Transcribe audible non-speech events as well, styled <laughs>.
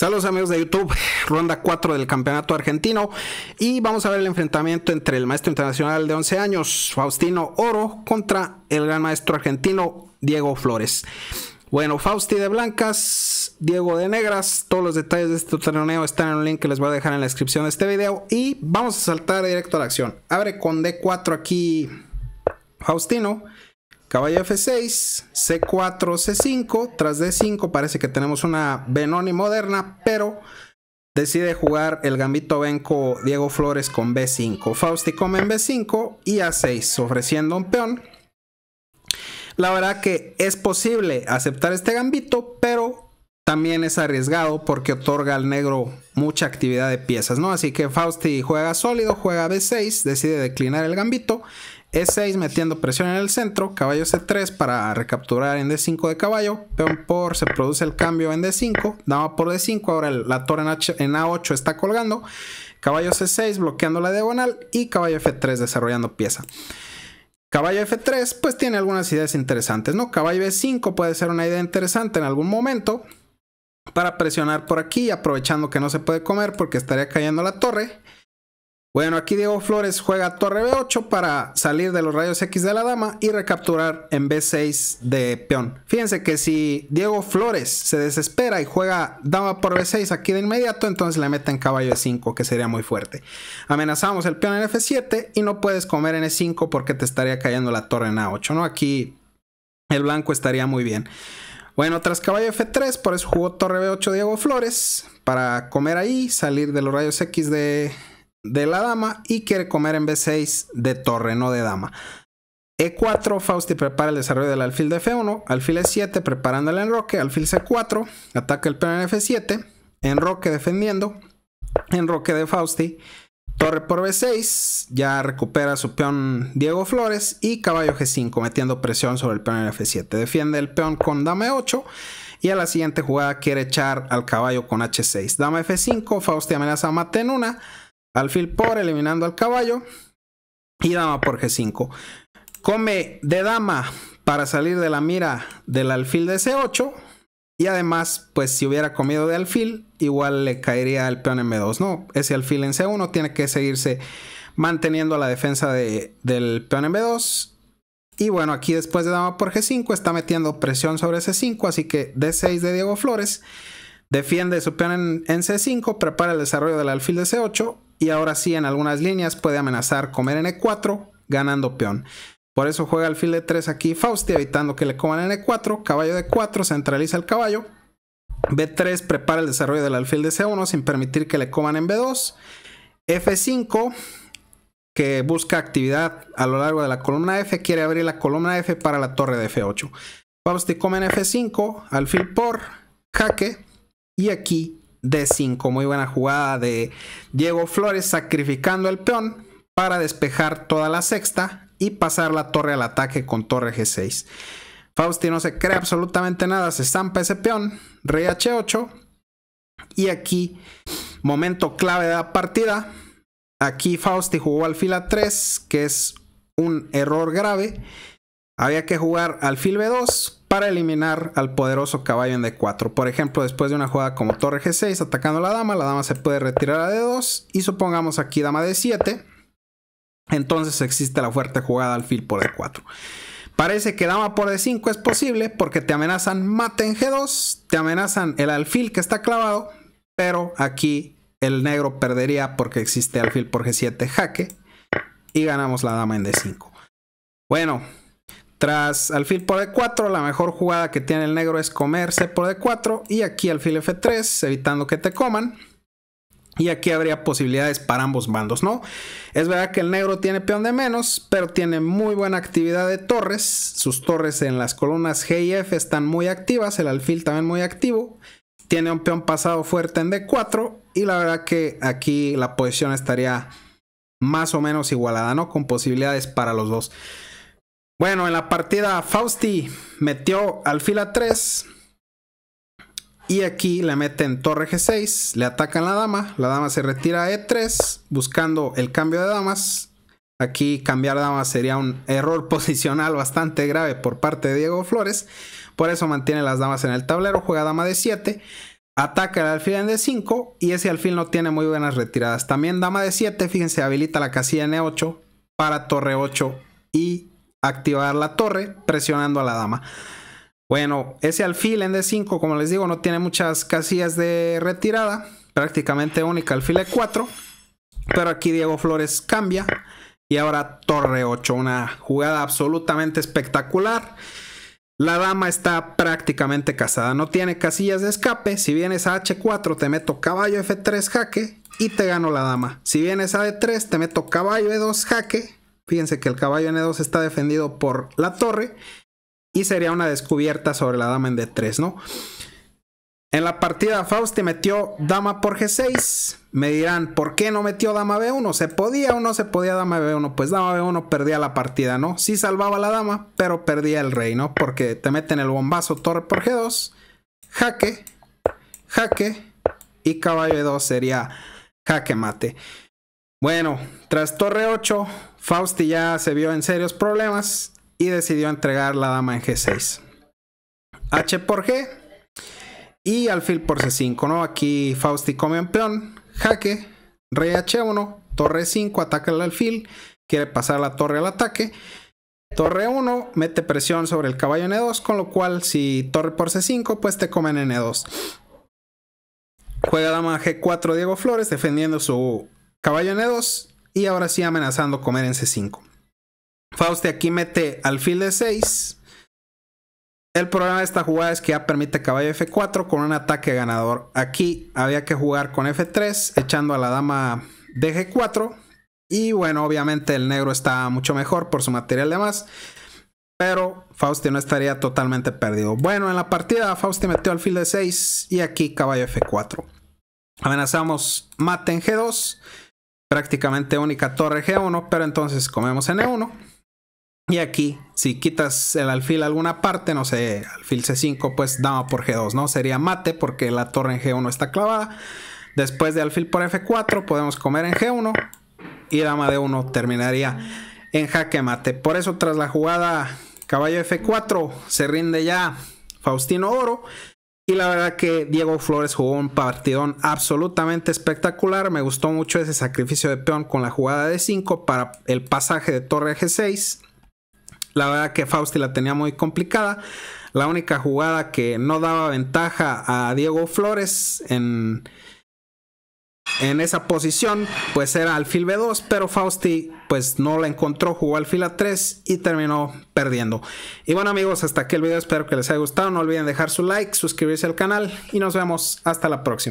Saludos amigos de YouTube, ronda 4 del campeonato argentino y vamos a ver el enfrentamiento entre el maestro internacional de 11 años, Faustino Oro, contra el gran maestro argentino, Diego Flores. Bueno, Fausti de blancas, Diego de negras, todos los detalles de este torneo están en un link que les voy a dejar en la descripción de este video y vamos a saltar directo a la acción. Abre con D4 aquí Faustino Caballo F6, C4, C5, tras D5 parece que tenemos una Benoni moderna, pero decide jugar el gambito Benco Diego Flores con B5. Fausti come en B5 y A6, ofreciendo un peón. La verdad que es posible aceptar este gambito, pero también es arriesgado porque otorga al negro mucha actividad de piezas, ¿no? Así que Fausti juega sólido, juega B6, decide declinar el gambito e6 metiendo presión en el centro, caballo C3 para recapturar en D5 de caballo, peón por se produce el cambio en D5, dama por D5, ahora la torre en, A8 está colgando, caballo C6 bloqueando la diagonal y caballo F3 desarrollando pieza. Caballo F3 pues tiene algunas ideas interesantes, ¿no? Caballo b e 5 puede ser una idea interesante en algún momento para presionar por aquí aprovechando que no se puede comer porque estaría cayendo la torre. Bueno, aquí Diego Flores juega torre B8 para salir de los rayos X de la dama y recapturar en B6 de peón. Fíjense que si Diego Flores se desespera y juega dama por B6 aquí de inmediato, entonces le en caballo E5, que sería muy fuerte. Amenazamos el peón en F7 y no puedes comer en E5 porque te estaría cayendo la torre en A8, ¿no? Aquí el blanco estaría muy bien. Bueno, tras caballo F3, por eso jugó torre B8 Diego Flores para comer ahí, salir de los rayos X de de la dama y quiere comer en B6 de torre, no de dama. E4, Fausti prepara el desarrollo del alfil de F1, alfil E7 preparando el enroque, alfil C4, ataca el peón en F7, enroque defendiendo, enroque de Fausti, torre por B6, ya recupera su peón Diego Flores y caballo G5 metiendo presión sobre el peón en F7, defiende el peón con dama E8 y a la siguiente jugada quiere echar al caballo con H6, dama F5, Fausti amenaza a mate en una, Alfil por eliminando al caballo. Y dama por G5. Come de dama para salir de la mira del alfil de C8. Y además, pues si hubiera comido de alfil, igual le caería el peón m 2 No, ese alfil en C1 tiene que seguirse manteniendo la defensa del peón m 2 Y bueno, aquí después de dama por G5 está metiendo presión sobre C5, así que D6 de Diego Flores defiende su peón en C5, prepara el desarrollo del alfil de C8 y ahora sí en algunas líneas puede amenazar comer en E4 ganando peón. Por eso juega alfil de 3 aquí Fausti, evitando que le coman en E4, caballo de 4, centraliza el caballo. B3 prepara el desarrollo del alfil de C1 sin permitir que le coman en B2. F5, que busca actividad a lo largo de la columna F, quiere abrir la columna F para la torre de F8. Fausti come en F5, alfil por, jaque, y aquí d 5. Muy buena jugada de Diego Flores sacrificando el peón para despejar toda la sexta y pasar la torre al ataque con torre G6. Fausti no se cree absolutamente nada, se estampa ese peón, rey H8. Y aquí, momento clave de la partida. Aquí Fausti jugó alfil A3, que es un error grave. Había que jugar alfil B2, para eliminar al poderoso caballo en D4. Por ejemplo, después de una jugada como torre G6 atacando la dama, la dama se puede retirar a D2 y supongamos aquí dama D7. Entonces existe la fuerte jugada alfil por D4. Parece que dama por D5 es posible porque te amenazan mate en G2, te amenazan el alfil que está clavado, pero aquí el negro perdería porque existe alfil por G7 jaque y ganamos la dama en D5. Bueno, tras alfil por D4, e la mejor jugada que tiene el negro es comerse por D4 e y aquí alfil F3, evitando que te coman. Y aquí habría posibilidades para ambos bandos, ¿no? Es verdad que el negro tiene peón de menos, pero tiene muy buena actividad de torres. Sus torres en las columnas G y F están muy activas, el alfil también muy activo. Tiene un peón pasado fuerte en D4 y la verdad que aquí la posición estaría más o menos igualada, ¿no? Con posibilidades para los dos. Bueno, en la partida Fausti metió a 3. Y aquí le meten torre G6, le atacan la dama, la dama se retira a E3 buscando el cambio de damas. Aquí cambiar damas sería un error <laughs> posicional bastante grave por parte de Diego Flores. Por eso mantiene las damas en el tablero, juega dama de 7 ataca el alfil en D5 y ese alfil no tiene muy buenas retiradas. También dama de 7, fíjense, habilita la casilla e 8 para torre 8 y activar la torre presionando a la dama. Bueno, ese alfil en D5, como les digo, no tiene muchas casillas de retirada. Prácticamente única alfil E4. Pero aquí Diego Flores cambia. Y ahora torre 8, una jugada absolutamente espectacular. La dama está prácticamente casada, no tiene casillas de escape. Si vienes a H4 te meto caballo F3 jaque y te gano la dama. Si vienes a D3 te meto caballo E2 jaque Fíjense que el caballo en E2 está defendido por la torre y sería una descubierta sobre la dama en D3, ¿no? En la partida Fausti metió dama por G6. Me dirán, ¿por qué no metió dama B1? ¿Se podía o no se podía dama B1? Pues dama B1 perdía la partida, ¿no? Sí salvaba la dama, pero perdía el rey, ¿no? Porque te meten el bombazo torre por G2, jaque, jaque y caballo E2 sería jaque mate. Bueno, tras Torre 8, Fausti ya se vio en serios problemas y decidió entregar la dama en G6. H por G y alfil por C5, ¿no? Aquí Fausti come en peón, jaque, rey H1, torre 5, ataca el alfil, quiere pasar la torre al ataque. Torre 1 mete presión sobre el caballo N2, e con lo cual si torre por C5, pues te comen en e 2 Juega dama G4 Diego Flores defendiendo su Caballo en E2 y ahora sí amenazando comer en C5. Fausti aquí mete alfil de 6. El problema de esta jugada es que ya permite caballo F4 con un ataque ganador. Aquí había que jugar con F3 echando a la dama de G4. Y bueno, obviamente el negro está mucho mejor por su material de más. Pero Fausti no estaría totalmente perdido. Bueno, en la partida Fausti metió alfil de 6 y aquí caballo F4. Amenazamos mate en G2 prácticamente única torre G1, pero entonces comemos en E1. Y aquí, si quitas el alfil a alguna parte, no sé, alfil C5, pues dama por G2, ¿no? Sería mate porque la torre en G1 está clavada. Después de alfil por F4, podemos comer en G1 y dama de 1 terminaría en jaque mate. Por eso, tras la jugada caballo F4, se rinde ya Faustino Oro y la verdad que Diego Flores jugó un partidón absolutamente espectacular. Me gustó mucho ese sacrificio de peón con la jugada de 5 para el pasaje de torre G6. La verdad que Fausti la tenía muy complicada. La única jugada que no daba ventaja a Diego Flores en, en esa posición pues era alfil B2, pero Fausti pues no la encontró, jugó alfil A3 y terminó perdiendo. Y bueno amigos, hasta aquí el video, espero que les haya gustado, no olviden dejar su like, suscribirse al canal y nos vemos hasta la próxima.